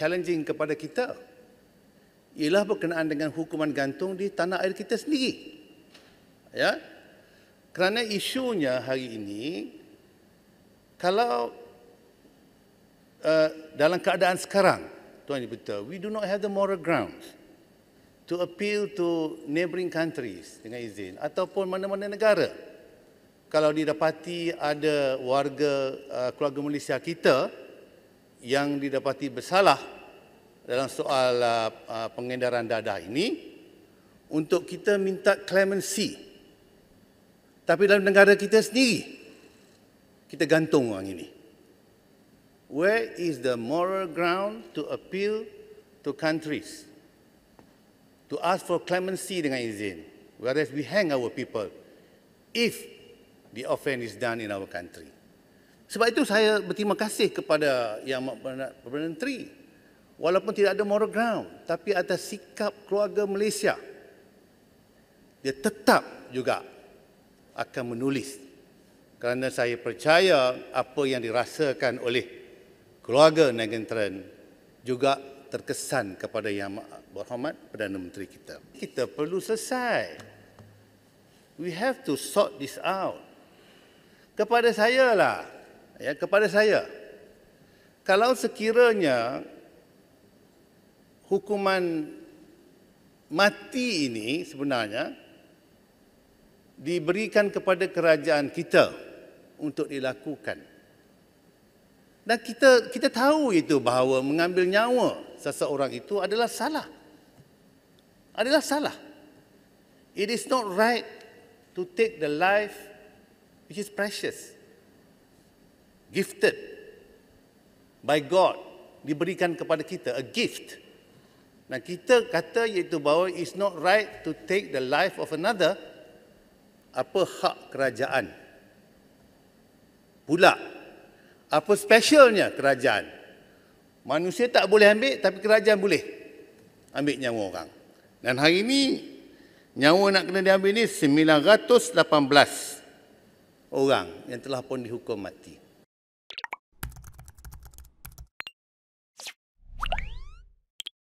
challenging kepada kita ialah berkenaan dengan hukuman gantung di tanah air kita sendiri. Ya. Kerana isunya hari ini kalau uh, dalam keadaan sekarang tuan ibu tahu we do not have the moral grounds to appeal to neighboring countries dengan izin ataupun mana-mana negara kalau didapati ada warga uh, keluarga Malaysia kita yang didapati bersalah dalam soal uh, uh pengedaran dadah ini untuk kita minta clemency. Tapi dalam negara kita sendiri, kita gantung orang ini. Where is the moral ground to appeal to countries to ask for clemency dengan izin whereas we hang our people if the offense is done in our country? Sebab itu saya berterima kasih kepada Yang Perdana Menteri. Walaupun tidak ada moral ground, tapi atas sikap keluarga Malaysia, dia tetap juga akan menulis. Kerana saya percaya apa yang dirasakan oleh keluarga Negan Tran juga terkesan kepada Yang Berhormat Perdana Menteri kita. Kita perlu selesai. We have to sort this out. Kepada saya lah, ya, kepada saya. Kalau sekiranya hukuman mati ini sebenarnya diberikan kepada kerajaan kita untuk dilakukan. Dan kita kita tahu itu bahawa mengambil nyawa seseorang itu adalah salah. Adalah salah. It is not right to take the life which is precious gifted by God diberikan kepada kita a gift. Dan kita kata iaitu bahawa it's not right to take the life of another apa hak kerajaan. Pula apa specialnya kerajaan? Manusia tak boleh ambil tapi kerajaan boleh ambil nyawa orang. Dan hari ini nyawa nak kena diambil ni 918 orang yang telah pun dihukum mati.